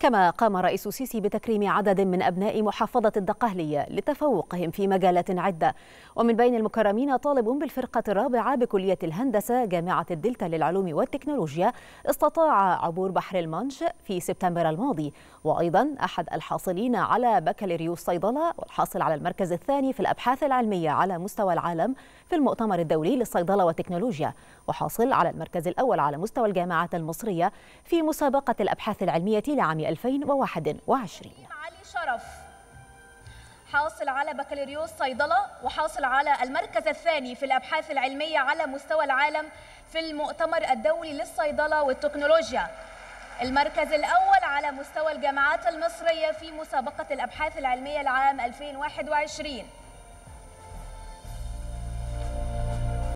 كما قام رئيس السيسي بتكريم عدد من أبناء محافظة الدقهلية لتفوقهم في مجالات عدة ومن بين المكرمين طالب بالفرقة الرابعة بكلية الهندسة جامعة الدلتا للعلوم والتكنولوجيا استطاع عبور بحر المانش في سبتمبر الماضي وأيضا أحد الحاصلين على بكالوريوس صيدلة والحاصل على المركز الثاني في الأبحاث العلمية على مستوى العالم في المؤتمر الدولي للصيدلة والتكنولوجيا وحاصل على المركز الأول على مستوى الجامعات المصرية في مسابقة الأبحاث العلمية لعام 2021 علي شرف حاصل على بكالوريوس صيدلة وحاصل على المركز الثاني في الأبحاث العلمية على مستوى العالم في المؤتمر الدولي للصيدلة والتكنولوجيا المركز الأول على مستوى الجامعات المصرية في مسابقة الأبحاث العلمية العام 2021